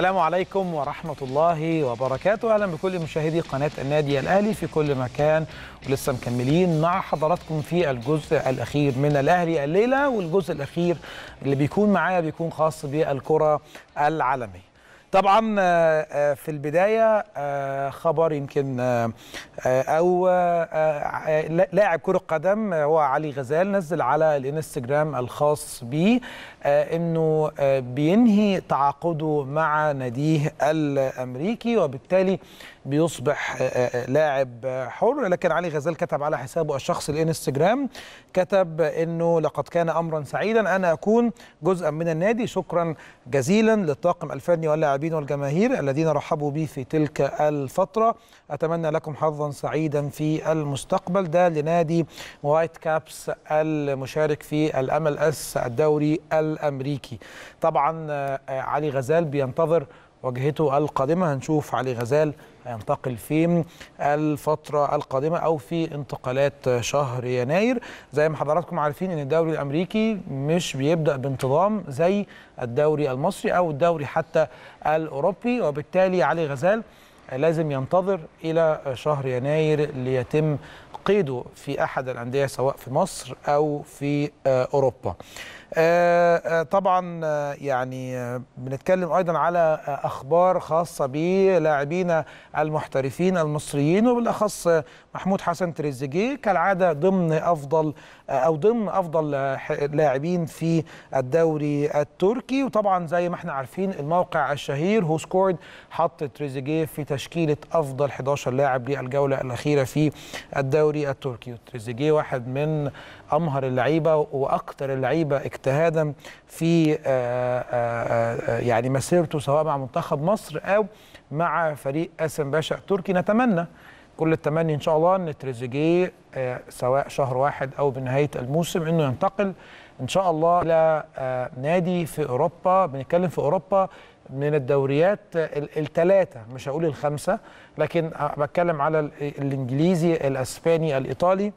السلام عليكم ورحمة الله وبركاته أهلا بكل مشاهدي قناة النادي الأهلي في كل مكان ولسه مكملين مع حضراتكم في الجزء الأخير من الأهلي الليلة والجزء الأخير اللي بيكون معايا بيكون خاص بالكرة العالمية طبعا آه، آه، في البداية آه، خبر يمكن أو لاعب كرة قدم هو علي غزال نزل على الانستجرام الخاص بيه آه، انه آه، بينهي تعاقده مع ناديه الامريكي وبالتالي بيصبح آه، لاعب حر لكن علي غزال كتب على حسابه الشخصي الانستجرام كتب انه لقد كان امرا سعيدا ان اكون جزءا من النادي شكرا جزيلا للطاقم الفني واللاعبين والجماهير الذين رحبوا بي في تلك الفتره أتمنى لكم حظا سعيدا في المستقبل ده لنادي وايت كابس المشارك في الام ال اس الدوري الامريكي طبعا آه، علي غزال بينتظر وجهته القادمه هنشوف علي غزال هينتقل فين الفتره القادمه او في انتقالات شهر يناير زي ما حضراتكم عارفين ان الدوري الامريكي مش بيبدا بانتظام زي الدوري المصري او الدوري حتى الاوروبي وبالتالي علي غزال لازم ينتظر إلى شهر يناير ليتم قيده في أحد الأندية سواء في مصر أو في آه، أوروبا آه، آه، طبعا يعني بنتكلم أيضا على أخبار خاصة بلاعبينا المحترفين المصريين وبالأخص محمود حسن تريزيجيه كالعاده ضمن افضل آه، او ضمن افضل آه، لاعبين في الدوري التركي وطبعا زي ما احنا عارفين الموقع الشهير هو سكورد حط تريزيجيه في تشكيله افضل 11 لاعب للجوله الاخيره في الدوري التركي تريزيجيه واحد من امهر اللعيبه واكثر اللعيبه اجتهادا في آه، يعني مسيرته سواء مع منتخب مصر او مع فريق قاسم باشا التركي نتمنى كل التمني ان شاء الله ان تريزيجيه آه، سواء شهر واحد او بنهايه الموسم انه ينتقل ان شاء الله الى آه، نادي في اوروبا بنتكلم في اوروبا من الدوريات آه، الثلاثه مش هقول الخمسه لكن بتكلم على الانجليزي الاسباني الايطالي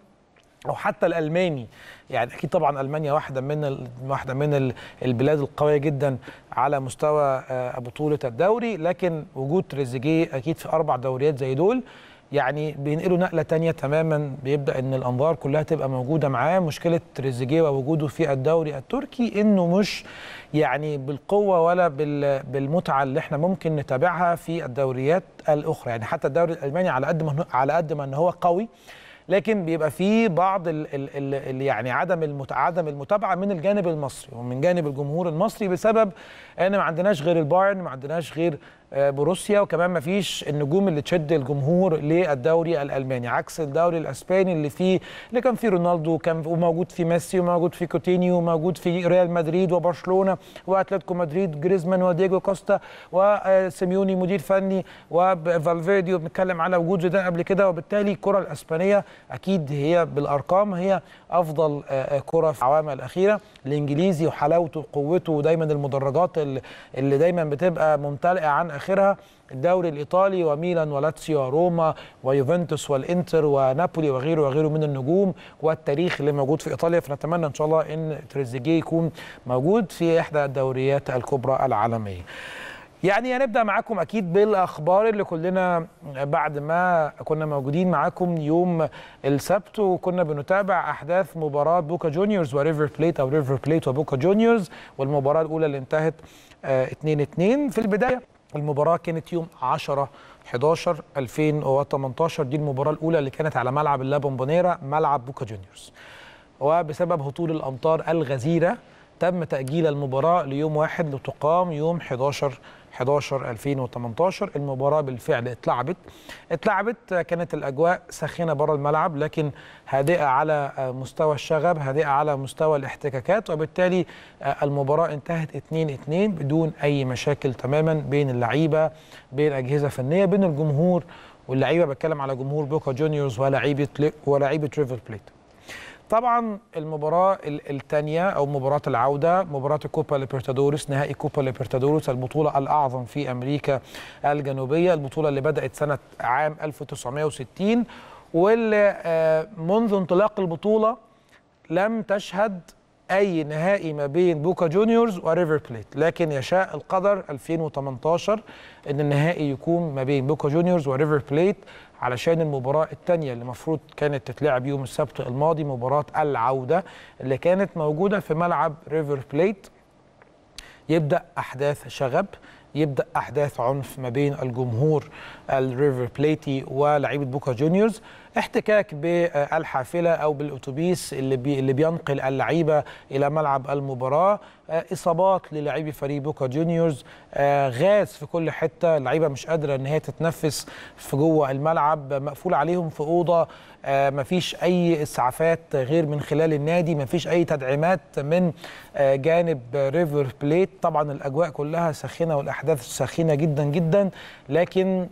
او حتى الالماني يعني اكيد طبعا المانيا واحده من واحده من البلاد القويه جدا على مستوى بطوله الدوري لكن وجود تريزيجيه اكيد في اربع دوريات زي دول يعني بينقلوا نقله تانية تماما بيبدا ان الانظار كلها تبقى موجوده معاه مشكله تريزيجيه ووجوده في الدوري التركي انه مش يعني بالقوه ولا بالمتعه اللي احنا ممكن نتابعها في الدوريات الاخرى يعني حتى الدوري الالماني على قد ما على قد ما ان هو قوي لكن بيبقى فيه بعض الـ الـ الـ يعني عدم المتع عدم المتابعه من الجانب المصري ومن جانب الجمهور المصري بسبب ان ما عندناش غير البايرن ما عندناش غير آه، بروسيا وكمان ما فيش النجوم اللي تشد الجمهور للدوري الالماني عكس الدوري الاسباني اللي فيه اللي كان فيه رونالدو كان وموجود في ميسي وموجود في كوتينيو وموجود في ريال مدريد وبرشلونه واتلتيكو مدريد جريزمان وديجو كوستا وسيميوني آه، مدير فني وفالفيردي وبنتكلم على وجود زيدان قبل كده وبالتالي الكره الاسبانيه اكيد هي بالارقام هي افضل آه، كره في العوام الاخيره الانجليزي وحلاوته وقوته ودايما المدرجات اللي دايما بتبقى ممتلئه عن آخرها الدوري الإيطالي وميلان ولاتسيو وروما ويوفنتوس والإنتر ونابولي وغيره وغيره من النجوم والتاريخ اللي موجود في إيطاليا فنتمنى إن شاء الله إن تريزيجيه يكون موجود في إحدى الدوريات الكبرى العالمية يعني هنبدا معاكم اكيد بالاخبار اللي كلنا بعد ما كنا موجودين معاكم يوم السبت وكنا بنتابع احداث مباراه بوكا جونيورز وريفر بليت او ريفر بليت وبوكا جونيورز والمباراه الاولى اللي انتهت 2 آه، 2 في البدايه المباراة كانت يوم 10 11 2018 دي المباراة الأولى اللي كانت على ملعب اللابومبونيرا ملعب بوكا جونيورز وبسبب هطول الأمطار الغزيرة تم تأجيل المباراة ليوم واحد لتقام يوم 11 11 2018 المباراه بالفعل اتلعبت اتلعبت كانت الاجواء ساخنه بره الملعب لكن هادئه على مستوى الشغب هادئه على مستوى الاحتكاكات وبالتالي آه، المباراه انتهت 2 2 بدون اي مشاكل تماما بين اللعيبه بين اجهزه فنيه بين الجمهور واللعيبه بتكلم على جمهور بوكا جونيورز ولاعيبه ولاعيبه ريفر بليت طبعا المباراه الثانيه او مباراه العوده مباراه كوبا ليبرتادوريس نهائي كوبا ليبرتادوريس البطوله الاعظم في امريكا الجنوبيه البطوله اللي بدات سنه عام 1960 واللي آه، منذ انطلاق البطوله لم تشهد اي نهائي ما بين بوكا جونيورز وريفر بليت لكن يشاء القدر 2018 ان النهائي يكون ما بين بوكا جونيورز وريفر بليت علشان المباراه الثانيه اللي المفروض كانت تتلعب يوم السبت الماضي مباراه العوده اللي كانت موجوده في ملعب ريفر بليت يبدا احداث شغب يبدا احداث عنف ما بين الجمهور الريفر بليتي ولاعيبه بوكا جونيورز احتكاك بالحافله او بالاتوبيس اللي بي اللي بينقل اللعيبه الى ملعب المباراه آه، اصابات للاعبي فريق بوكا جونيورز آه، غاز في كل حته اللعيبه مش قادره ان هي تتنفس في جوه الملعب مقفول عليهم في اوضه آه، مفيش اي اسعافات غير من خلال النادي مفيش اي تدعيمات من جانب ريفر بليت طبعا الاجواء كلها ساخنه والاحداث ساخنه جدا جدا لكن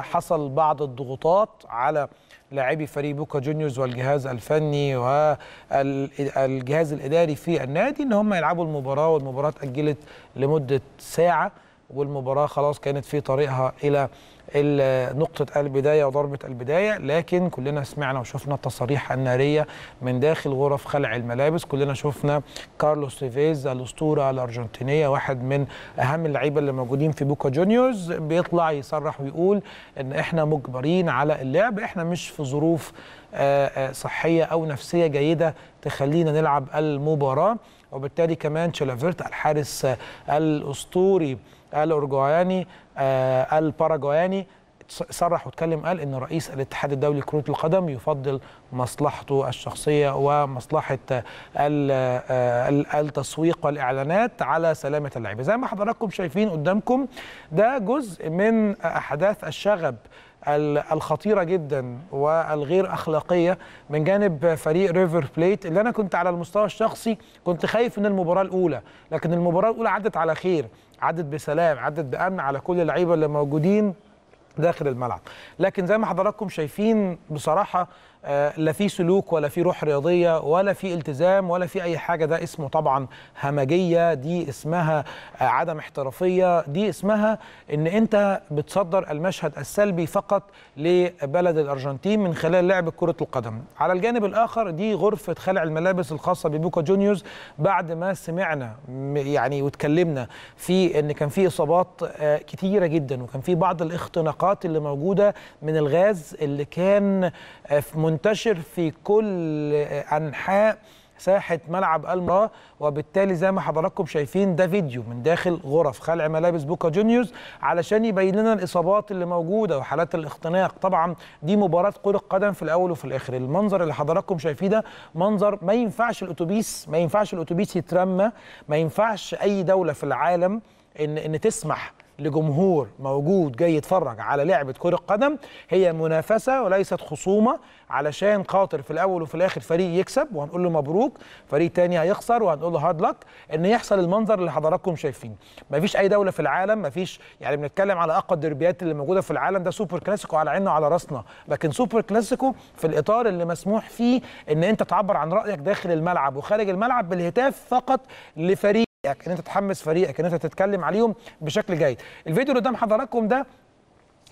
حصل بعض الضغوطات على لاعبي فريق بوكا جونيورز والجهاز الفني والجهاز الاداري في النادي ان هم يلعبوا المباراه والمباراه اتاجلت لمده ساعه والمباراه خلاص كانت في طريقها الى نقطه البدايه وضربه البدايه لكن كلنا سمعنا وشفنا التصاريح الناريه من داخل غرف خلع الملابس كلنا شفنا كارلوس تيفيز الاسطوره الارجنتينيه واحد من اهم اللعيبه اللي موجودين في بوكا جونيورز بيطلع يصرح ويقول ان احنا مجبرين على اللعب احنا مش في ظروف آه، آه، صحيه او نفسيه جيده تخلينا نلعب المباراه وبالتالي كمان تشيلافيرت الحارس الاسطوري الأورجواياني آه، الباراجواياني صرح واتكلم قال ان رئيس الاتحاد الدولي لكرة القدم يفضل مصلحته الشخصية ومصلحة آه، التسويق والإعلانات على سلامة اللعيبة زي ما حضراتكم شايفين قدامكم ده جزء من أحداث الشغب الخطيره جدا والغير اخلاقيه من جانب فريق ريفر بليت اللي انا كنت على المستوى الشخصي كنت خايف من المباراه الاولى لكن المباراه الاولى عدت على خير عدت بسلام عدت بامن على كل اللعيبه اللي موجودين داخل الملعب لكن زي ما حضراتكم شايفين بصراحه آه، لا في سلوك ولا في روح رياضيه ولا في التزام ولا في اي حاجه ده اسمه طبعا همجيه دي اسمها عدم احترافيه دي اسمها ان انت بتصدر المشهد السلبي فقط لبلد الارجنتين من خلال لعب كره القدم على الجانب الاخر دي غرفه خلع الملابس الخاصه ببوكا جونيورز بعد ما سمعنا يعني واتكلمنا في ان كان في اصابات آه، كتيره جدا وكان في بعض الاختناقات اللي موجوده من الغاز اللي كان آه، في منتشر في كل انحاء ساحه ملعب المباراه وبالتالي زي ما حضراتكم شايفين ده فيديو من داخل غرف خلع ملابس بوكا جونيورز علشان يبين لنا الاصابات اللي موجوده وحالات الاختناق طبعا دي مباراه كره قدم في الاول وفي الاخر المنظر اللي حضراتكم شايفيه ده منظر ما ينفعش الاتوبيس ما ينفعش الاتوبيس يترمى ما ينفعش اي دوله في العالم ان ان تسمح لجمهور موجود جاي يتفرج على لعبه كره قدم هي منافسه وليست خصومه علشان خاطر في الاول وفي الاخر فريق يكسب وهنقول له مبروك فريق تاني هيخسر وهنقول له هارد لك ان يحصل المنظر اللي حضراتكم شايفينه مفيش اي دوله في العالم مفيش يعني بنتكلم على اقوى الدربيات اللي موجوده في العالم ده سوبر كلاسيكو على عيننا وعلى راسنا لكن سوبر كلاسيكو في الاطار اللي مسموح فيه ان انت تعبر عن رايك داخل الملعب وخارج الملعب بالهتاف فقط لفريق فريقك يعني ان انت تحمس فريقك ان انت تتكلم عليهم بشكل جيد الفيديو اللي قدام حضراتكم ده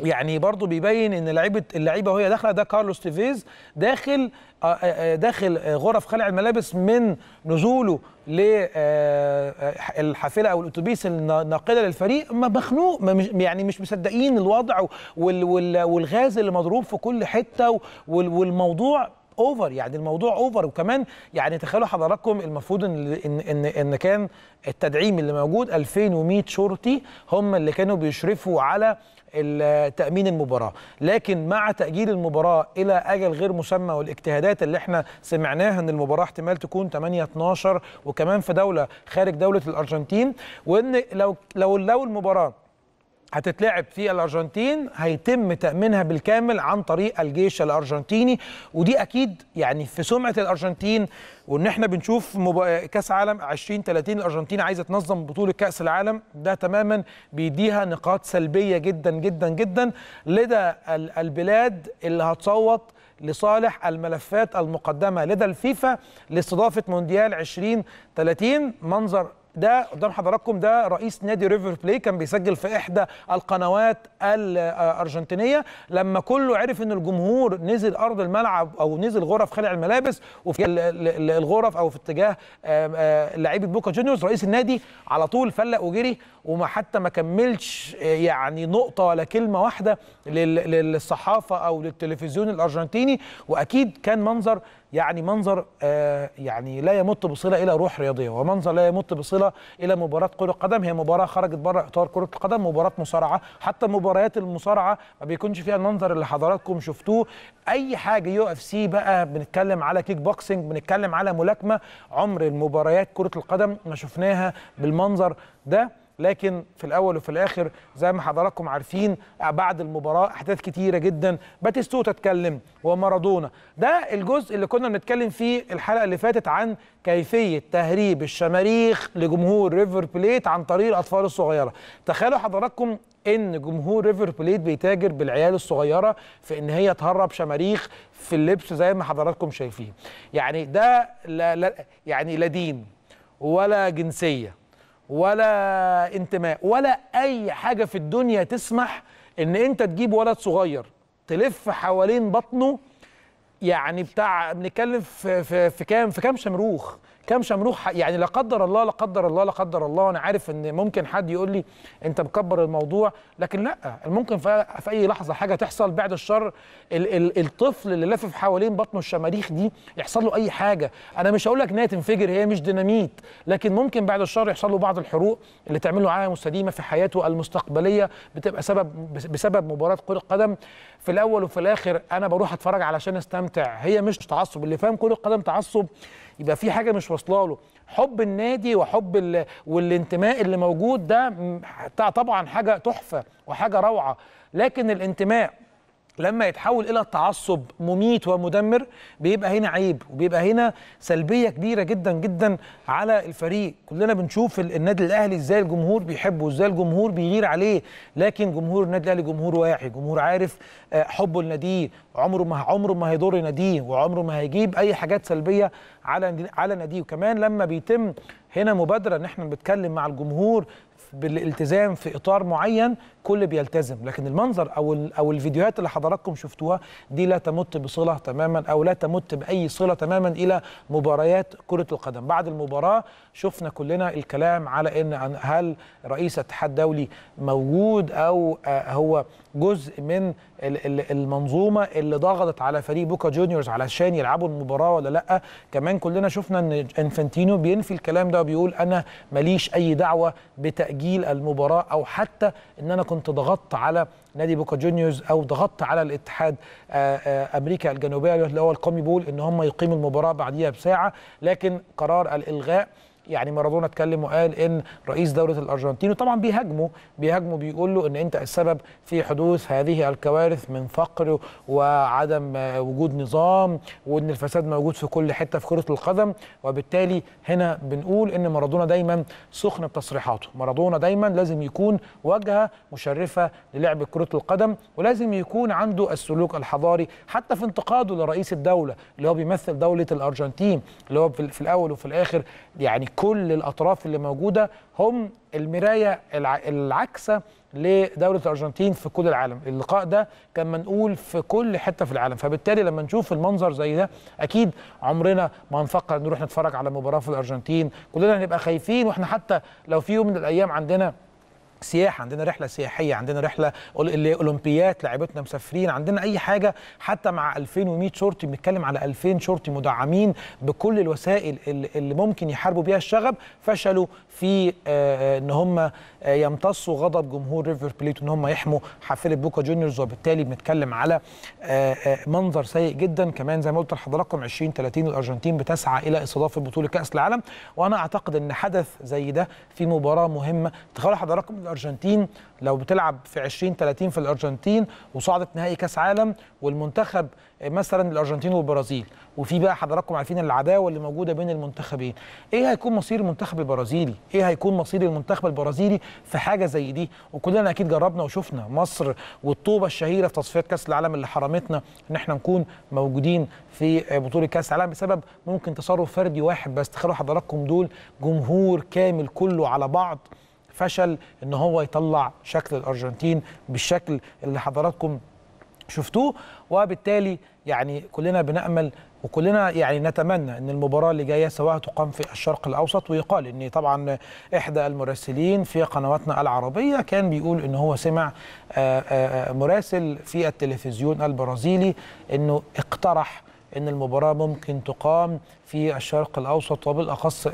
يعني برضو بيبين ان لعيبه اللعيبه وهي داخله ده كارلوس تيفيز داخل آه، آه، آه، داخل غرف خلع الملابس من نزوله للحافله او الاتوبيس الناقله للفريق مخنوق يعني مش مصدقين الوضع والغاز اللي مضروب في كل حته والموضوع اوفر يعني الموضوع اوفر وكمان يعني تخيلوا حضراتكم المفروض ان ان ان كان التدعيم اللي موجود 2100 شرطي هم اللي كانوا بيشرفوا على تأمين المباراة لكن مع تأجيل المباراة إلى أجل غير مسمى والاجتهادات اللي احنا سمعناها أن المباراة احتمال تكون 8-12 وكمان في دولة خارج دولة الأرجنتين وأن لو, لو, لو المباراة هتتلعب في الارجنتين هيتم تامينها بالكامل عن طريق الجيش الارجنتيني ودي اكيد يعني في سمعه الارجنتين وان احنا بنشوف مب... كاس عالم 2030 الارجنتين عايزه تنظم بطوله كاس العالم ده تماما بيديها نقاط سلبيه جدا جدا جدا لدى البلاد اللي هتصوت لصالح الملفات المقدمه لدى الفيفا لاستضافه مونديال 2030 منظر ده قدام حضراتكم ده رئيس نادي ريفر بلاي كان بيسجل في احدى القنوات الارجنتينيه لما كله عرف ان الجمهور نزل ارض الملعب او نزل غرف خلع الملابس وفي الغرف او في اتجاه لعيبه بوكا جونيورز رئيس النادي على طول فلق وجري وما حتى ما كملش آه، يعني نقطه ولا كلمه واحده للصحافه او للتلفزيون الارجنتيني واكيد كان منظر يعني منظر آه، يعني لا يمت بصله الى روح رياضيه ومنظر لا يمت بصله الى مباراه كره قدم هي مباراه خرجت بره اطار كره القدم مباراه مصارعه حتى مباريات المصارعه ما بيكونش فيها المنظر اللي حضراتكم شفتوه اي حاجه يو اف سي بقى بنتكلم على كيك بوكسنج بنتكلم على ملاكمه عمر المباريات كره القدم ما شفناها بالمنظر ده لكن في الاول وفي الاخر زي ما حضراتكم عارفين بعد المباراه احداث كتيره جدا باتيستوتا اتكلم ومارادونا ده الجزء اللي كنا بنتكلم فيه الحلقه اللي فاتت عن كيفيه تهريب الشماريخ لجمهور ريفر بليت عن طريق الاطفال الصغيره تخيلوا حضراتكم ان جمهور ريفر بليت بيتاجر بالعيال الصغيره في ان هي تهرب شماريخ في اللبس زي ما حضراتكم شايفين يعني ده لا لا يعني لا دين ولا جنسيه ولا انتماء ولا اي حاجه في الدنيا تسمح ان انت تجيب ولد صغير تلف حوالين بطنه يعني بتاع بنتكلم في في, كام في كام شمروخ كام شمروخ يعني لا قدر الله لا قدر الله لا قدر الله انا عارف ان ممكن حد يقول لي انت مكبر الموضوع لكن لا ممكن في اي لحظه حاجه تحصل بعد الشر ال ال الطفل اللي لافف حوالين بطنه الشماريخ دي يحصل له اي حاجه انا مش هقول لك انها تنفجر هي مش ديناميت لكن ممكن بعد الشر يحصل له بعض الحروق اللي تعمل له عاهه مستديمه في حياته المستقبليه بتبقى سبب بسبب مباراه كره قدم في الاول وفي الاخر انا بروح اتفرج علشان استمتع هي مش تعصب اللي فاهم كره القدم تعصب يبقى في حاجه مش واصله له حب النادي وحب ال... والانتماء اللي موجود ده طبعا حاجه تحفه وحاجه روعه لكن الانتماء لما يتحول الى تعصب مميت ومدمر بيبقى هنا عيب وبيبقى هنا سلبيه كبيره جدا جدا على الفريق كلنا بنشوف النادي الاهلي ازاي الجمهور بيحبه ازاي الجمهور بيغير عليه لكن جمهور النادي الاهلي جمهور واعي جمهور عارف آه، حبه لناديه عمره ما عمره ما هيضر ناديه وعمره ما هيجيب اي حاجات سلبيه على على ناديه وكمان لما بيتم هنا مبادره ان احنا بنتكلم مع الجمهور بالالتزام في اطار معين الكل بيلتزم لكن المنظر او او الفيديوهات اللي حضراتكم شفتوها دي لا تمت بصله تماما او لا تمت باي صله تماما الى مباريات كره القدم بعد المباراه شفنا كلنا الكلام على ان هل رئيس اتحاد دولي موجود او آه، هو جزء من المنظومه اللي ضغطت على فريق بوكا جونيورز علشان يلعبوا المباراه ولا لا كمان كلنا شفنا ان انفانتينو بينفي الكلام ده وبيقول انا ماليش اي دعوه بتاجيل المباراه او حتى ان انا كنت كنت ضغطت على نادي بوكا جونيورز او ضغطت على الاتحاد آه، آه، امريكا الجنوبيه اللي هو القومي بول ان هم يقيموا المباراه بعديها بساعه لكن قرار الالغاء يعني مارادونا اتكلم وقال ان رئيس دوله الارجنتين وطبعا بيهاجمه بيهاجمه بيقول له ان انت السبب في حدوث هذه الكوارث من فقر وعدم وجود نظام وان الفساد موجود في كل حته في كره القدم وبالتالي هنا بنقول ان مارادونا دايما سخن بتصريحاته مارادونا دايما لازم يكون واجهه مشرفه للعب كره القدم ولازم يكون عنده السلوك الحضاري حتى في انتقاده لرئيس الدوله اللي هو بيمثل دوله الارجنتين اللي هو في الاول وفي الاخر يعني كل الاطراف اللي موجوده هم المرايه العكسه لدوله الارجنتين في كل العالم اللقاء ده كان منقول في كل حته في العالم فبالتالي لما نشوف المنظر زي ده اكيد عمرنا ما نفكر نروح نتفرج على مباراه في الارجنتين كلنا هنبقى خايفين واحنا حتى لو في يوم من الايام عندنا سياحه عندنا رحله سياحيه عندنا رحله اولمبيات لعيبتنا مسافرين عندنا اي حاجه حتى مع 2100 شرطي بنتكلم على 2000 شرطي مدعمين بكل الوسائل اللي ممكن يحاربوا بيها الشغب فشلوا في آه، آه، ان هم آه، يمتصوا غضب جمهور ريفر بليت ان هم يحموا حافله بوكا جونيورز وبالتالي بنتكلم على منظر سيء جدا كمان زي ما قلت لحضراتكم 20 30 الارجنتين بتسعى الى استضافه بطوله كاس العالم وانا اعتقد ان حدث زي ده في مباراه مهمه تخيلوا حضراتكم الارجنتين لو بتلعب في 20 30 في الارجنتين وصعدت نهائي كاس عالم والمنتخب مثلا الارجنتين والبرازيل وفي بقى حضراتكم عارفين العداوه اللي موجوده بين المنتخبين ايه هيكون مصير المنتخب البرازيلي ايه هيكون مصير المنتخب البرازيلي في حاجه زي دي وكلنا اكيد جربنا وشفنا مصر والطوبه الشهيره في تصفيات كاس العالم اللي حرمتنا ان احنا نكون موجودين في بطوله كاس العالم بسبب ممكن تصرف فردي واحد بس تخيلوا حضراتكم دول جمهور كامل كله على بعض فشل ان هو يطلع شكل الارجنتين بالشكل اللي حضراتكم شفتوه وبالتالي يعني كلنا بنامل وكلنا يعني نتمنى ان المباراه اللي جايه سواء تقام في الشرق الاوسط ويقال ان طبعا احدى المراسلين في قنواتنا العربيه كان بيقول ان هو سمع آه، آه، آه، مراسل في التلفزيون البرازيلي انه اقترح ان المباراه ممكن تقام في الشرق الأوسط وبالأخص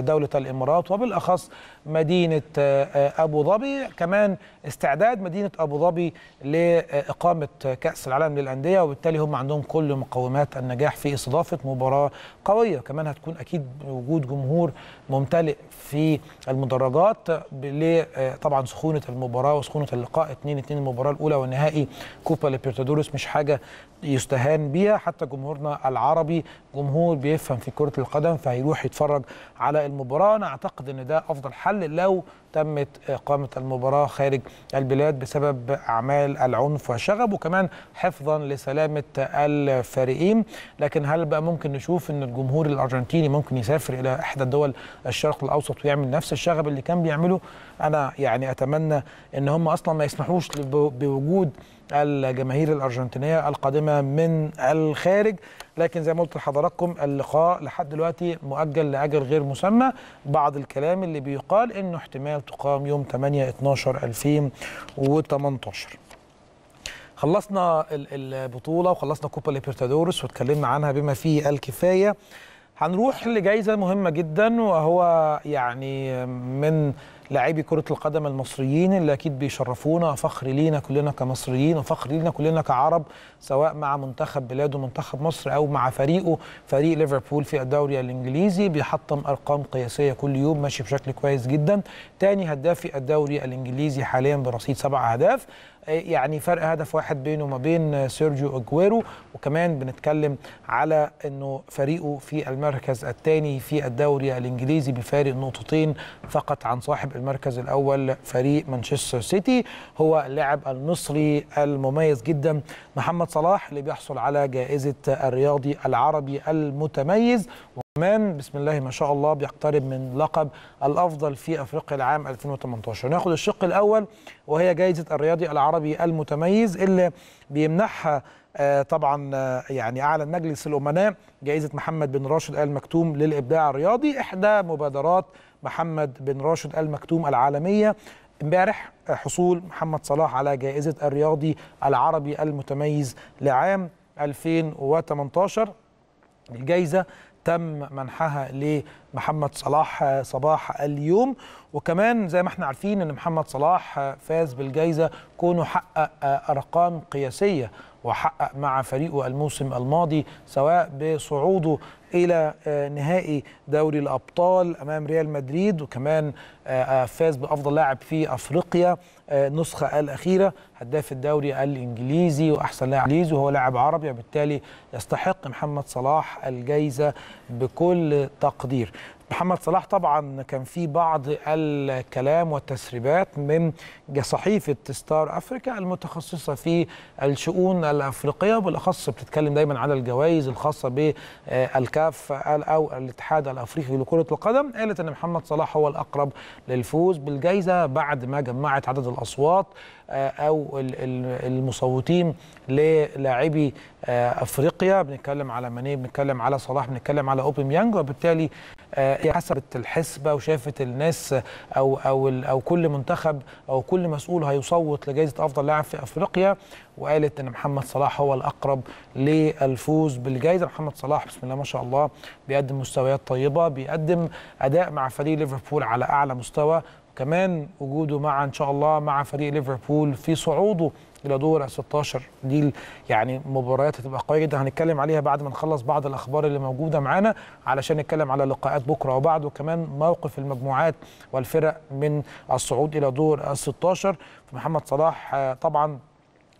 دولة الإمارات وبالأخص مدينة آه، أبو ظبي كمان استعداد مدينة أبو ظبي لإقامة كأس العالم للأندية وبالتالي هم عندهم كل مقومات النجاح في استضافة مباراة قوية كمان هتكون أكيد وجود جمهور ممتلئ في المدرجات آه، طبعا سخونة المباراة وسخونة اللقاء 2-2 المباراة الأولى والنهائي كوبا ليبرتادوريس مش حاجة يستهان بيها حتى جمهورنا العربي جمهور بيف يفهم في كرة القدم فهيروح يتفرج على المباراة أنا أعتقد أن ده أفضل حل لو تمت إقامة المباراة خارج البلاد بسبب أعمال العنف والشغب وكمان حفظا لسلامة الفريقين لكن هل بقى ممكن نشوف أن الجمهور الأرجنتيني ممكن يسافر إلى إحدى دول الشرق الأوسط ويعمل نفس الشغب اللي كان بيعمله أنا يعني أتمنى أن هم أصلا ما يسمحوش بوجود الجماهير الارجنتينيه القادمه من الخارج لكن زي ما قلت لحضراتكم اللقاء لحد دلوقتي مؤجل لاجل غير مسمى بعض الكلام اللي بيقال انه احتمال تقام يوم 8 12 2018 خلصنا البطوله وخلصنا كوبا ليبرتادورس واتكلمنا عنها بما فيه الكفايه هنروح لجائزة مهمة جدا وهو يعني من لاعبي كرة القدم المصريين اللي أكيد بيشرفونا فخر لينا كلنا كمصريين وفخر لينا كلنا كعرب سواء مع منتخب بلاده منتخب مصر أو مع فريقه فريق ليفربول في الدوري الإنجليزي بيحطم أرقام قياسية كل يوم ماشي بشكل كويس جدا تاني هداف في الدوري الإنجليزي حاليا برصيد سبع أهداف إيه، يعني فرق هدف واحد بينه وما بين سيرجيو اجويرو وكمان بنتكلم على انه فريقه في المركز الثاني في الدوري الانجليزي بفارق نقطتين فقط عن صاحب المركز الاول فريق مانشستر سيتي هو اللاعب المصري المميز جدا محمد صلاح اللي بيحصل على جائزه الرياضي العربي المتميز عمان بسم الله ما شاء الله بيقترب من لقب الافضل في افريقيا العام 2018 ناخد الشق الاول وهي جائزه الرياضي العربي المتميز اللي بيمنحها آه، طبعا آه، يعني اعلن مجلس الامناء جائزه محمد بن راشد ال مكتوم للابداع الرياضي احدى مبادرات محمد بن راشد ال مكتوم العالميه امبارح آه، حصول محمد صلاح على جائزه الرياضي العربي المتميز لعام 2018 الجائزه تم منحها لمحمد صلاح صباح اليوم وكمان زي ما احنا عارفين ان محمد صلاح فاز بالجائزه كونه حقق ارقام قياسيه وحقق مع فريقه الموسم الماضي سواء بصعوده الى آه، نهائي دوري الابطال امام ريال مدريد وكمان آه، آه، فاز بافضل لاعب في افريقيا النسخه الاخيره هداف الدوري الانجليزي واحسن لاعب انجليزي وهو لاعب عربي وبالتالي يستحق محمد صلاح الجائزه بكل تقدير محمد صلاح طبعا كان في بعض الكلام والتسريبات من صحيفه ستار افريكا المتخصصه في الشؤون الافريقيه وبالاخص بتتكلم دايما على الجوائز الخاصه بالكاف او الاتحاد الافريقي لكره القدم قالت ان محمد صلاح هو الاقرب للفوز بالجائزه بعد ما جمعت عدد الاصوات او المصوتين للاعبي آه، افريقيا بنتكلم على ماني بنتكلم على صلاح بنتكلم على اوبن يانج وبالتالي آه، حسبت الحسبه وشافت الناس او او او كل منتخب او كل مسؤول هيصوت لجائزه افضل لاعب في افريقيا وقالت ان محمد صلاح هو الاقرب للفوز بالجائزه محمد صلاح بسم الله ما شاء الله بيقدم مستويات طيبه بيقدم اداء مع فريق ليفربول على اعلى مستوى كمان وجوده مع ان شاء الله مع فريق ليفربول في صعوده الى دور ال 16 دي يعني مباريات هتبقى قويه جدا هنتكلم عليها بعد ما نخلص بعض الاخبار اللي موجوده معانا علشان نتكلم على لقاءات بكره وبعد وكمان موقف المجموعات والفرق من الصعود الى دور ال 16 محمد صلاح آه، طبعا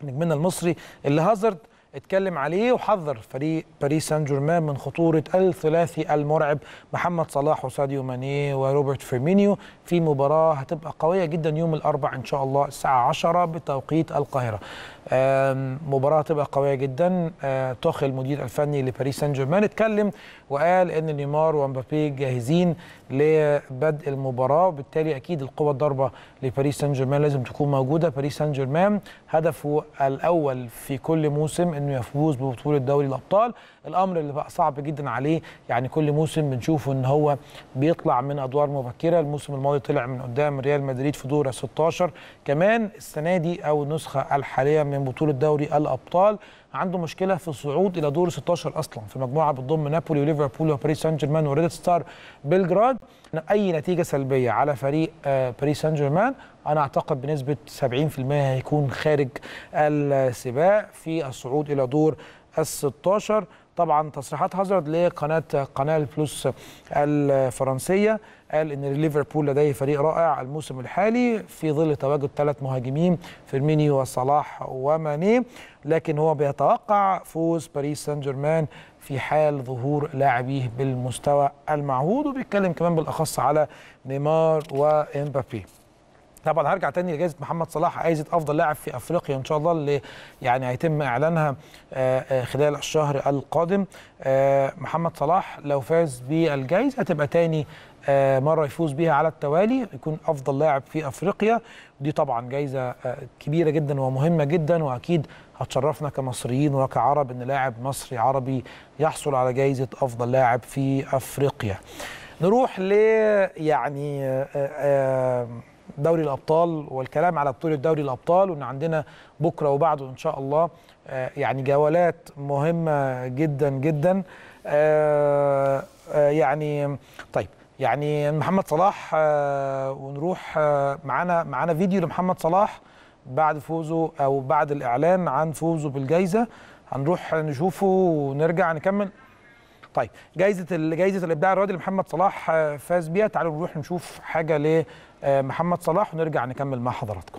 نجمنا المصري اللي هازارد اتكلم عليه وحذر فريق باريس سان جيرمان من خطورة الثلاثي المرعب محمد صلاح وساديو ماني وروبرت فيرمينيو في مباراة هتبقى قوية جدا يوم الاربعاء إن شاء الله الساعة 10 بتوقيت القاهرة مباراه تبقى قويه جدا توخي المدير الفني لباريس سان جيرمان اتكلم وقال ان نيمار ومبابي جاهزين لبدء المباراه وبالتالي اكيد القوه الضاربه لباريس سان جيرمان لازم تكون موجوده باريس سان جيرمان هدفه الاول في كل موسم انه يفوز ببطوله دوري الابطال الامر اللي بقى صعب جدا عليه يعني كل موسم بنشوفه ان هو بيطلع من ادوار مبكره الموسم الماضي طلع من قدام ريال مدريد في دور 16 كمان السنه دي او النسخه الحاليه من بطوله دوري الابطال عنده مشكله في الصعود الى دور 16 اصلا في مجموعه بتضم نابولي وليفربول وباريس سان جيرمان وريد ستار بلجراد اي نتيجه سلبيه على فريق آه، باريس سان جيرمان انا اعتقد بنسبه 70% هيكون خارج السباق في الصعود الى دور ال 16 طبعا تصريحات هازارد لقناه قناه البلوس الفرنسيه قال ان ليفربول لديه فريق رائع الموسم الحالي في ظل تواجد ثلاث مهاجمين فيرمينيو وصلاح وماني لكن هو بيتوقع فوز باريس سان جيرمان في حال ظهور لاعبيه بالمستوى المعهود وبيتكلم كمان بالاخص على نيمار وامبابي طبعا هرجع تاني لجائزه محمد صلاح جائزه افضل لاعب في افريقيا ان شاء الله اللي يعني هيتم اعلانها آه، آه، خلال الشهر القادم آه، محمد صلاح لو فاز بالجائزه هتبقى تاني مره يفوز بيها على التوالي يكون افضل لاعب في افريقيا دي طبعا جائزه كبيره جدا ومهمه جدا واكيد هتشرفنا كمصريين وكعرب ان لاعب مصري عربي يحصل على جائزه افضل لاعب في افريقيا نروح ل يعني آآ آآ دوري الابطال والكلام على بطوله دوري الابطال وان عندنا بكره وبعده ان شاء الله آه، يعني جولات مهمه جدا جدا آه، آه، يعني طيب يعني محمد صلاح ونروح معانا معانا فيديو لمحمد صلاح بعد فوزه او بعد الاعلان عن فوزه بالجائزه هنروح نشوفه ونرجع نكمل طيب جايزه جايزه الابداع الرياضي لمحمد صلاح آه، فاز بيها تعالوا نروح نشوف حاجه لمحمد آه، صلاح ونرجع نكمل مع حضراتكم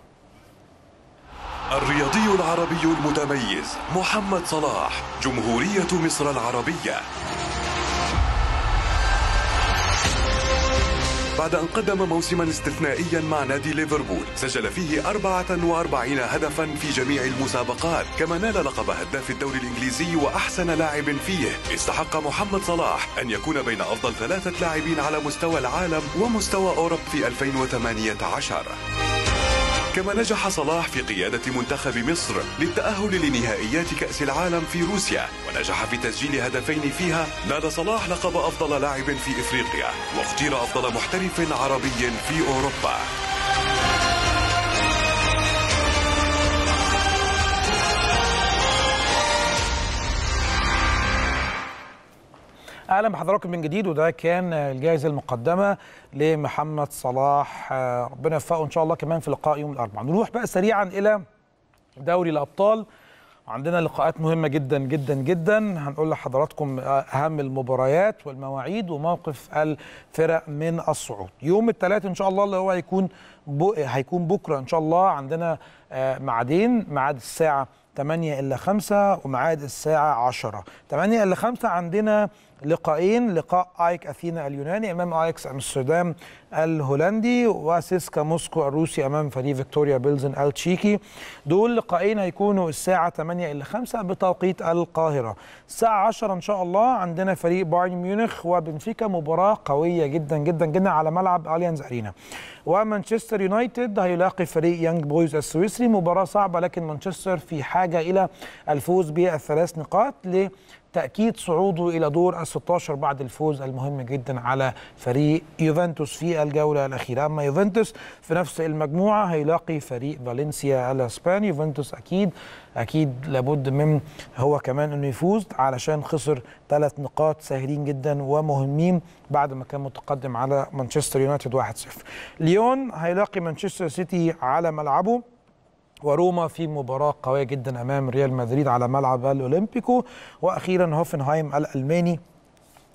الرياضي العربي المتميز محمد صلاح جمهوريه مصر العربيه بعد أن قدم موسما استثنائيا مع نادي ليفربول سجل فيه 44 هدفا في جميع المسابقات كما نال لقب هداف الدوري الإنجليزي وأحسن لاعب فيه استحق محمد صلاح أن يكون بين أفضل ثلاثة لاعبين على مستوى العالم ومستوى أوروب في 2018 كما نجح صلاح في قيادة منتخب مصر للتأهل لنهائيات كأس العالم في روسيا ونجح في تسجيل هدفين فيها نال صلاح لقب أفضل لاعب في إفريقيا واختير أفضل محترف عربي في أوروبا اهلا بحضراتكم من جديد وده كان الجائزه المقدمه لمحمد صلاح آه، ربنا يوفقه ان شاء الله كمان في لقاء يوم الاربعاء نروح بقى سريعا الى دوري الابطال عندنا لقاءات مهمه جدا جدا جدا هنقول لحضراتكم اهم المباريات والمواعيد وموقف الفرق من الصعود يوم الثلاث ان شاء الله اللي هو هيكون هيكون بكره ان شاء الله عندنا آه، ميعادين ميعاد الساعه 8 الا 5 وميعاد الساعه 10 8 الا 5 عندنا لقاءين لقاء ايك اثينا اليوناني امام ايكس امستردام الهولندي وسيسكا موسكو الروسي امام فريق فيكتوريا بيلزن التشيكي دول لقاءين هيكونوا الساعه 8 الى 5 بتوقيت القاهره الساعه 10 ان شاء الله عندنا فريق بايرن ميونخ وبنفيكا مباراه قويه جدا جدا جدا على ملعب اليانز ارينا ومانشستر يونايتد هيلاقي فريق يانج بويز السويسري مباراه صعبه لكن مانشستر في حاجه الى الفوز بالثلاث نقاط ل تأكيد صعوده إلى دور ال 16 بعد الفوز المهم جدا على فريق يوفنتوس في الجولة الأخيرة أما يوفنتوس في نفس المجموعة هيلاقي فريق فالنسيا الأسباني يوفنتوس أكيد أكيد لابد من هو كمان أنه يفوز علشان خسر ثلاث نقاط سهلين جدا ومهمين بعد ما كان متقدم على مانشستر يونايتد 1-0 ليون هيلاقي مانشستر سيتي على ملعبه وروما في مباراة قوية جدا أمام ريال مدريد على ملعب الأولمبيكو وأخيرا هوفنهايم الألماني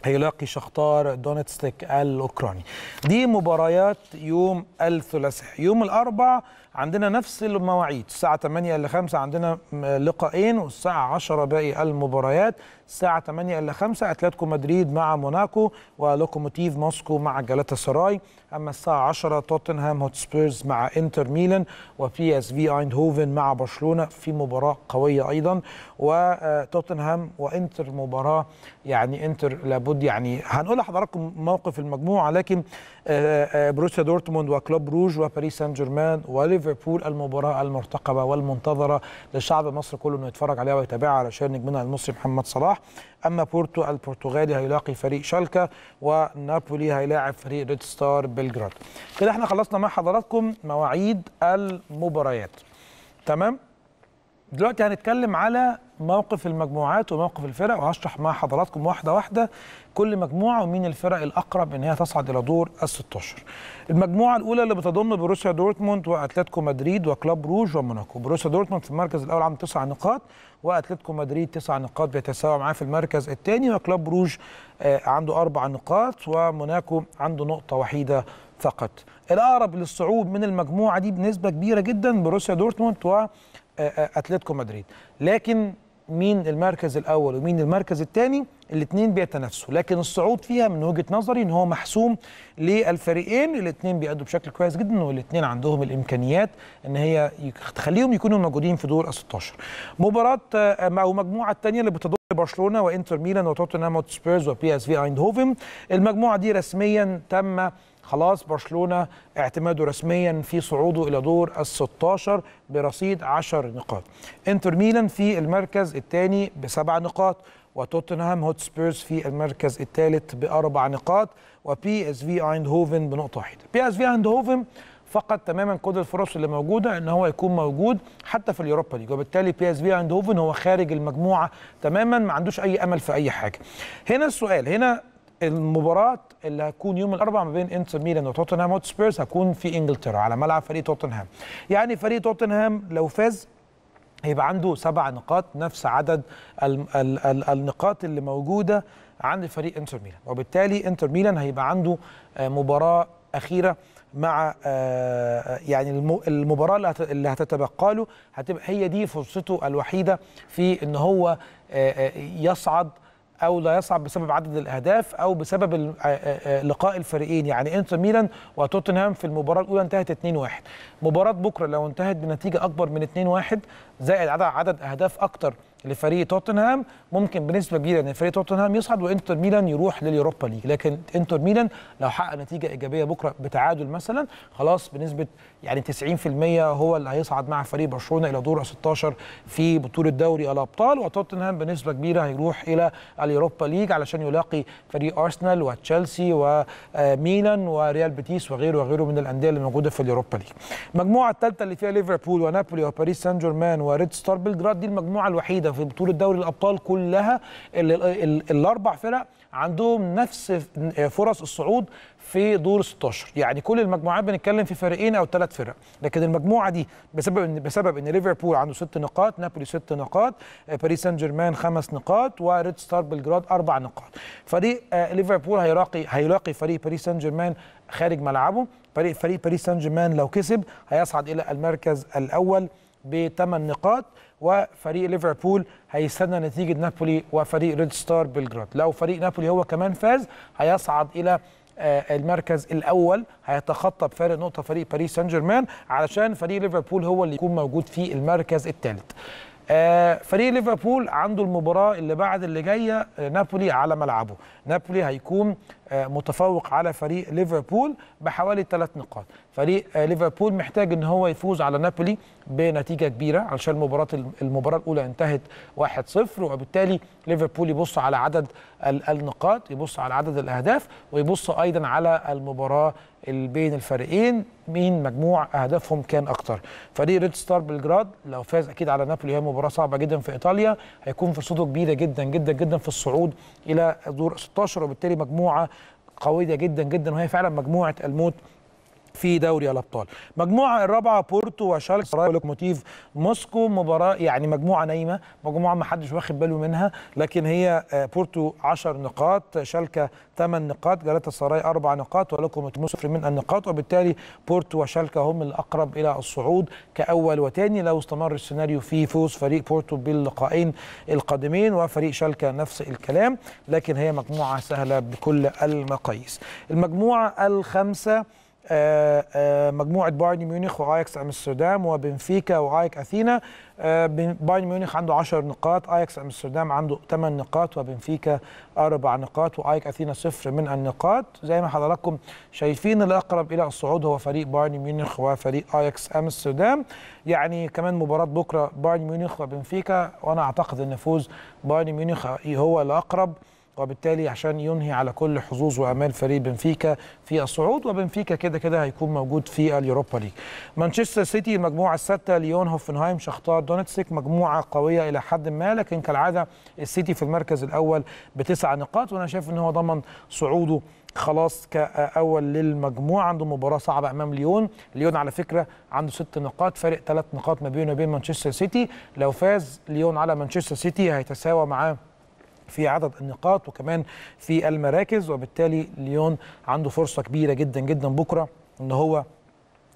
هيلاقي شختار دونتسك الاوكراني دي مباريات يوم الثلاثاء يوم الاربعاء عندنا نفس المواعيد الساعه 8 الا 5 عندنا لقاءين والساعه 10 باقي المباريات الساعه 8 الا 5 اتلتيكو مدريد مع موناكو ولوكوموتيف موسكو مع جالاتا سراي اما الساعه 10 توتنهام هوتسبيرز مع انتر ميلان وبي اس في ايندهوفن مع برشلونه في مباراه قويه ايضا وتوتنهام آه، وانتر مباراه يعني انتر لابد لابد يعني هنقول لحضراتكم موقف المجموعه لكن آه، آه، بروسيا دورتموند وكلوب روج وباريس سان جيرمان وليفربول المباراه المرتقبه والمنتظره للشعب المصري كله انه يتفرج عليها ويتابعها علشان نجمنا المصري محمد صلاح اما بورتو البرتغالي هيلاقي فريق شالكا ونابولي هيلاعب فريق ريد ستار بلجراد كده احنا خلصنا مع حضراتكم مواعيد المباريات تمام دلوقتي هنتكلم على موقف المجموعات وموقف الفرق وهشرح مع حضراتكم واحده واحده كل مجموعه ومين الفرق الاقرب ان هي تصعد الى دور ال 16. المجموعه الاولى اللي بتضم بروسيا دورتموند واتلتيكو مدريد وكلاب روج وموناكو. بروسيا دورتموند في المركز الاول عنده تسع نقاط واتلتيكو مدريد تسع نقاط بيتساوى معاه في المركز الثاني وكلاب روج آه، عنده اربع نقاط وموناكو عنده نقطه وحيده فقط. الاقرب للصعود من المجموعه دي بنسبه كبيره جدا بروسيا دورتموند و اتلتيكو مدريد لكن مين المركز الاول ومين المركز الثاني الاثنين بيتنافسوا لكن الصعود فيها من وجهه نظري ان هو محسوم للفريقين الاثنين بيأدوا بشكل كويس جدا والاثنين عندهم الامكانيات ان هي تخليهم يكونوا موجودين في دور ال 16 مباراه آه، او مجموعه الثانيه اللي بتضم برشلونه وانتر ميلان وتوتنهام وسبيرز وبي اس في ايندهوفن المجموعه دي رسميا تم خلاص برشلونه اعتماده رسميا في صعوده الى دور ال 16 برصيد 10 نقاط. انتر ميلان في المركز الثاني بسبع نقاط وتوتنهام هوت سبيرز في المركز الثالث باربع نقاط وبي اس في هوفن بنقطه واحده. بي اس في هوفن فقد تماما كل الفرص اللي موجوده ان هو يكون موجود حتى في اليوروبا ليج وبالتالي بي اس في هوفن هو خارج المجموعه تماما ما عندوش اي امل في اي حاجه. هنا السؤال هنا المباراه اللي هتكون يوم الاربعاء ما بين انتر ميلان وتوتنهام هوتسبيرز هتكون في انجلترا على ملعب فريق توتنهام يعني فريق توتنهام لو فاز هيبقى عنده سبع نقاط نفس عدد الـ الـ الـ النقاط اللي موجوده عند فريق انتر ميلان وبالتالي انتر ميلان هيبقى عنده آه، مباراه اخيره مع آه، آه، يعني المباراه اللي هتتبقى له هتبقى هي دي فرصته الوحيده في ان هو يصعد او لا يصعد بسبب عدد الاهداف او بسبب لقاء الفريقين يعني انتر ميلان وتوتنهام في المباراه الاولى انتهت 2-1 مباراه بكره لو انتهت بنتيجه اكبر من 2-1 زائد عدد عدد اهداف اكتر لفريق توتنهام ممكن بنسبه كبيره ان فريق توتنهام يصعد وانتر ميلان يروح لليوروبا ليج لكن انتر ميلان لو حقق نتيجه ايجابيه بكره بتعادل مثلا خلاص بنسبه يعني 90% هو اللي هيصعد مع فريق برشلونه الى دور 16 في بطوله دوري الابطال وتوتنهام بنسبه كبيره هيروح الى اليوروبا ليج علشان يلاقي فريق ارسنال وتشيلسي وميلان وريال بيتيس وغيره وغيره من الانديه اللي موجوده في اليوروبا ليج المجموعه الثالثه اللي فيها ليفربول ونابولي وباريس سان جيرمان وريد ستار بلجراد دي المجموعه الوحيده في بطوله دوري الابطال كلها اللي الاربع فرق عندهم نفس فرص الصعود في دور 16 يعني كل المجموعات بنتكلم في فريقين او ثلاث فرق لكن المجموعه دي بسبب ان بسبب ان ليفربول عنده ست نقاط نابولي ست نقاط باريس سان جيرمان خمس نقاط وريد ستار بلجراد اربع نقاط فريق آه، ليفربول هيلاقي هيلاقي فريق باريس سان جيرمان خارج ملعبه فريق فريق باريس سان جيرمان لو كسب هيصعد الى المركز الاول بثمان نقاط وفريق ليفربول هيستنى نتيجه نابولي وفريق ريد ستار بلجراد لو فريق نابولي هو كمان فاز هيصعد الى آه، المركز الاول هيتخطى بفارق نقطه فريق باريس سان جيرمان علشان فريق ليفربول هو اللي يكون موجود في المركز الثالث آه، فريق ليفربول عنده المباراه اللي بعد اللي جايه آه، نابولي على ملعبه نابولي هيكون آه، متفوق على فريق ليفربول بحوالي ثلاث نقاط فريق آه، ليفربول محتاج ان هو يفوز على نابولي بنتيجه كبيره علشان المباراه المباراه الاولى انتهت 1-0 وبالتالي ليفربول يبص على عدد النقاط يبص على عدد الاهداف ويبص ايضا على المباراه بين الفريقين مين مجموع اهدافهم كان اكتر فريق ريد ستار بلجراد لو فاز اكيد على نابولي هي مباراه صعبه جدا في ايطاليا هيكون فرصته كبيره جدا جدا جدا في الصعود الى دور 16 وبالتالي مجموعه قويه جدا جدا وهي فعلا مجموعه الموت في دوري الابطال مجموعه الرابعه بورتو وشالك سراي ولوكوموتيف موسكو مباراه يعني مجموعه نايمه مجموعه ما حدش واخد باله منها لكن هي آه، بورتو 10 نقاط شالكه 8 نقاط جالاتا سراي 4 نقاط ولوكوموتيف صفر من النقاط وبالتالي بورتو وشالكه هم الاقرب الى الصعود كاول وثاني لو استمر السيناريو في فوز فريق بورتو باللقاءين القادمين وفريق شالكه نفس الكلام لكن هي مجموعه سهله بكل المقاييس المجموعه الخامسه آه، آه، مجموعه بايرن ميونخ واياكس امستردام وبنفيكا واياك اثينا آه، بايرن ميونخ عنده 10 نقاط اياكس امستردام عنده 8 نقاط وبنفيكا 4 نقاط واياك اثينا صفر من النقاط زي ما حضراتكم شايفين الاقرب الى الصعود هو فريق بايرن ميونخ وفريق اياكس امستردام يعني كمان مباراه بكره بايرن ميونخ وبنفيكا وانا اعتقد ان فوز بايرن ميونخ هو الاقرب وبالتالي عشان ينهي على كل حظوظ وامال فريق بنفيكا في الصعود وبنفيكا كده كده هيكون موجود في اليوروبا ليج. مانشستر سيتي المجموعه السادسه ليون هوفنهايم شختار دونتسك مجموعه قويه الى حد ما لكن كالعاده السيتي في المركز الاول بتسع نقاط وانا شايف ان هو ضمن صعوده خلاص كأول للمجموعة عنده مباراة صعبة أمام ليون ليون على فكرة عنده ست نقاط فارق ثلاث نقاط ما بينه وبين مانشستر سيتي لو فاز ليون على مانشستر سيتي هيتساوى معاه في عدد النقاط وكمان في المراكز وبالتالي ليون عنده فرصه كبيره جدا جدا بكره ان هو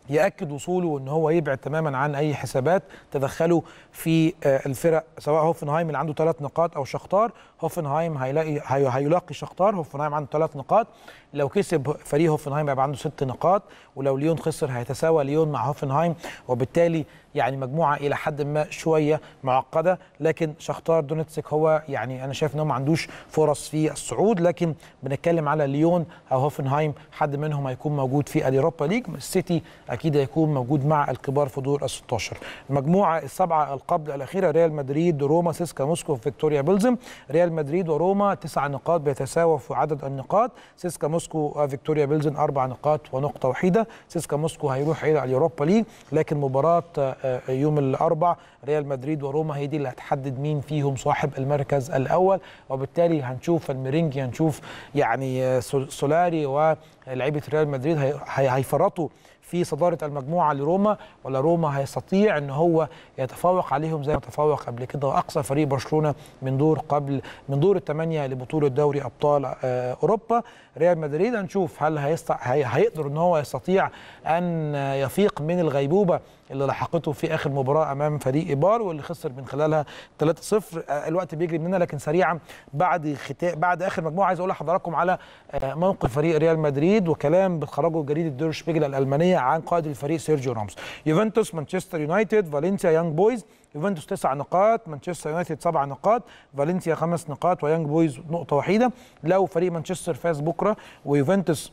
ياكد وصوله وان هو يبعد تماما عن اي حسابات تدخله في آه، الفرق سواء هوفنهايم اللي عنده ثلاث نقاط او شختار هوفنهايم هيلاقي هيلاقي شختار هوفنهايم عنده ثلاث نقاط لو كسب فريق هوفنهايم هيبقى عنده ست نقاط ولو ليون خسر هيتساوى ليون مع هوفنهايم وبالتالي يعني مجموعه الى حد ما شويه معقده لكن شختار دونيتسك هو يعني انا شايف ان هو ما عندوش فرص في الصعود لكن بنتكلم على ليون او هوفنهايم حد منهم هيكون موجود في اليوروبا ليج السيتي اكيد هيكون موجود مع الكبار في دور ال 16 المجموعه السبعه القبل الاخيره ريال مدريد روما سيسكا موسكو فيكتوريا بلزم ريال مدريد وروما تسع نقاط بيتساوى في عدد النقاط سيسكا موسكو فيكتوريا بلزن اربع نقاط ونقطه وحيده سيسكا موسكو هيروح الى اليوروبا ليج لكن مباراه آه، يوم الاربع ريال مدريد وروما هي دي اللي هتحدد مين فيهم صاحب المركز الاول وبالتالي هنشوف الميرينجي هنشوف يعني آه، سولاري ولعيبه ريال مدريد هيفرطوا في صداره المجموعه لروما ولا روما هيستطيع ان هو يتفوق عليهم زي ما تفوق قبل كده واقصى فريق برشلونه من دور قبل من دور الثمانيه لبطوله دوري ابطال آه، اوروبا ريال مدريد هنشوف هل هيقدر ان هو يستطيع ان يفيق من الغيبوبه اللي لحقته في اخر مباراه امام فريق ايبار واللي خسر من خلالها 3-0 آه، الوقت بيجري مننا لكن سريعا بعد ختام بعد اخر مجموعه عايز اقول لحضراتكم على آه، موقف فريق ريال مدريد وكلام بتخرجه جريده دور شبيجل الالمانيه عن قائد الفريق سيرجيو راموس يوفنتوس مانشستر يونايتد فالنسيا يانج بويز يوفنتوس تسع نقاط مانشستر يونايتد سبع نقاط فالنسيا خمس نقاط ويانج بويز نقطه وحيده لو فريق مانشستر فاز بكره ويوفنتوس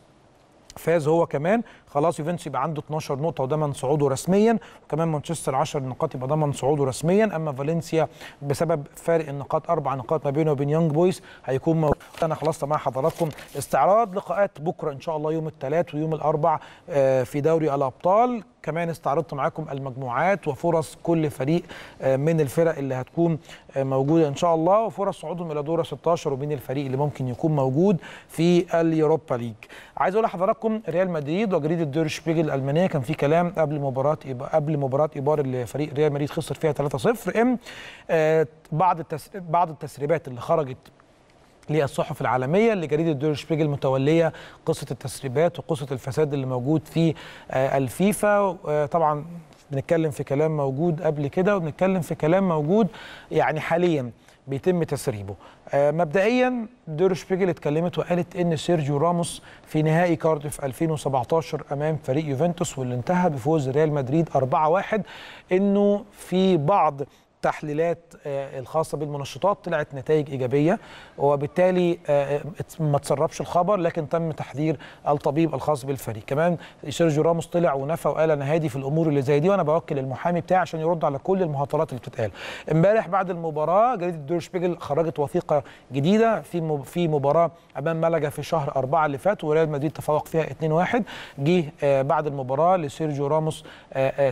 فاز هو كمان خلاص يوفنتوس يبقى عنده 12 نقطه وضمن صعوده رسميا وكمان مانشستر 10 نقاط يبقى ضمن صعوده رسميا اما فالنسيا بسبب فارق النقاط اربع نقاط ما بينه وبين يونج بويز هيكون موجود. انا خلصت مع حضراتكم استعراض لقاءات بكره ان شاء الله يوم الثلاث ويوم الاربع آه، في دوري الابطال كمان استعرضت معاكم المجموعات وفرص كل فريق آه، من الفرق اللي هتكون آه، موجوده ان شاء الله وفرص صعودهم الى دور 16 ومين الفريق اللي ممكن يكون موجود في اليوروبا ليج عايز اقول لحضراتكم ريال مدريد وجريد مدريد الدور شبيجل الالمانيه كان في كلام قبل مباراه قبل مباراه ايبار اللي فريق ريال مدريد خسر فيها 3-0 ان آه، بعض بعض التسريبات اللي خرجت للصحف العالميه لجريده دور شبيجل متوليه قصه التسريبات وقصه الفساد اللي موجود في آه، الفيفا آه، طبعا بنتكلم في كلام موجود قبل كده وبنتكلم في كلام موجود يعني حاليا بيتم تسريبه آه، مبدئيا دير شبيجل اتكلمت وقالت ان سيرجيو راموس في نهائي كارديف 2017 امام فريق يوفنتوس واللي انتهى بفوز ريال مدريد 4-1 انه في بعض التحليلات آه، الخاصه بالمنشطات طلعت نتائج ايجابيه وبالتالي آه، آه، ما تسربش الخبر لكن تم تحذير الطبيب الخاص بالفريق كمان سيرجيو راموس طلع ونفى وقال انا هادي في الامور اللي زي دي وانا بوكل المحامي بتاعي عشان يرد على كل المهاترات اللي بتتقال امبارح بعد المباراه جريده دور شبيجل خرجت وثيقه جديده في في مباراه امام ملجا في شهر أربعة اللي فات وريال مدريد تفوق فيها 2-1 جه بعد المباراه لسيرجيو راموس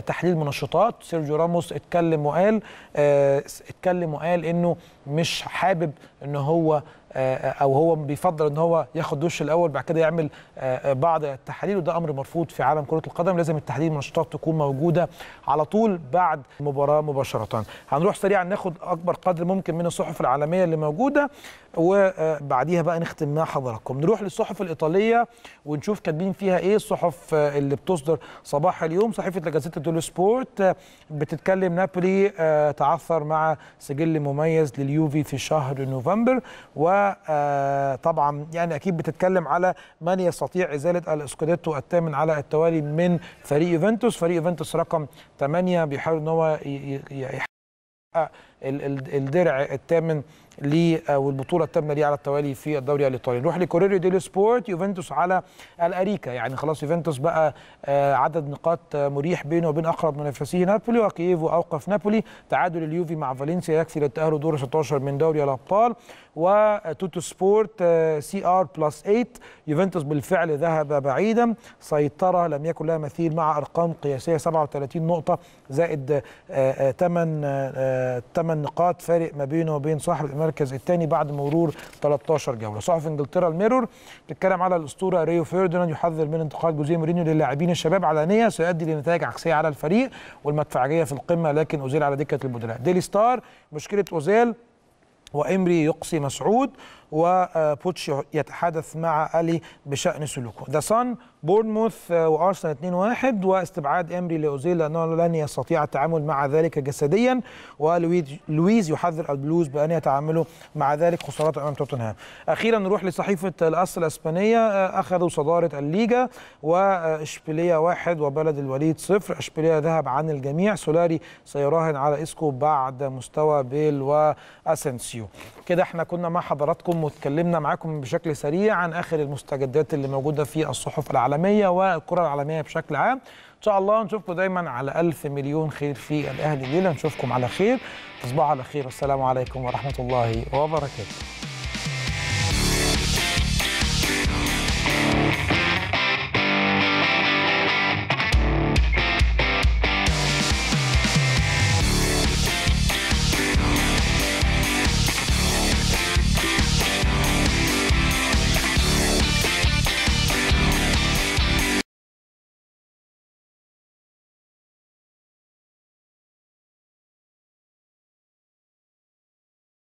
تحليل منشطات سيرجيو راموس اتكلم وقال آه، اتكلم وقال انه مش حابب ان هو آه، آه، او هو بيفضل ان هو ياخد دش الاول بعد كده يعمل بعض التحاليل وده امر مرفوض في عالم كره القدم لازم التحاليل المنشطات تكون موجوده على طول بعد المباراه مباشره هنروح سريعا ناخد اكبر قدر ممكن من الصحف العالميه اللي موجوده وبعديها بقى نختم مع حضراتكم نروح للصحف الايطاليه ونشوف كاتبين فيها ايه الصحف آه، اللي بتصدر صباح اليوم صحيفه لاجازيتا دولو سبورت آه، بتتكلم نابولي آه، تعثر مع سجل مميز لليوفي في شهر نوفمبر وطبعا يعني اكيد بتتكلم على من يستطيع ازاله الاسكوديتو الثامن على التوالي من فريق يوفنتوس فريق يوفنتوس رقم 8 بيحاول ان هو الدرع الثامن ليه آه، والبطوله التامه ليه على التوالي في الدوري الايطالي نروح لكوريريو ديلي سبورت يوفنتوس على الاريكا يعني خلاص يوفنتوس بقى آه، عدد نقاط آه، مريح بينه وبين اقرب منافسيه نابولي وكييفو اوقف نابولي تعادل اليوفي مع فالنسيا يكفي للتاهل دور 16 من دوري الابطال وتوتو سبورت سي ار بلس 8 يوفنتوس بالفعل ذهب بعيدا سيطره لم يكن لها مثيل مع ارقام قياسيه 37 نقطه زائد 8 8 نقاط فارق ما بينه وبين صاحب الامام المركز الثاني بعد مرور 13 جوله صحف انجلترا الميرور بتتكلم على الاسطوره ريو فيرديناند يحذر من انتقال جوزيه مورينيو للاعبين الشباب علانيه سيؤدي لنتائج عكسيه على الفريق والمدفعيه في القمه لكن اوزيل على دكه البدلاء ديلي ستار مشكله اوزيل وامري يقصي مسعود وبوتش يتحدث مع ألي بشأن سلوكه ذا صن بورنموث وأرسنال 2-1 واستبعاد إمري لأوزيل لأنه لن يستطيع التعامل مع ذلك جسديا ولويز يحذر البلوز بأن يتعاملوا مع ذلك خسارات أمام توتنهام أخيرا نروح لصحيفة الأس الإسبانية آه، أخذوا صدارة الليجا وإشبيلية واحد وبلد الوليد صفر إشبيلية ذهب عن الجميع سولاري سيراهن على إسكو بعد مستوى بيل وأسنسيو كده احنا كنا مع حضراتكم عليكم واتكلمنا معاكم بشكل سريع عن اخر المستجدات اللي موجوده في الصحف العالميه والكره العالميه بشكل عام ان شاء الله نشوفكم دايما على ألف مليون خير في الاهلي الليله نشوفكم على خير تصبحوا على خير والسلام عليكم ورحمه الله وبركاته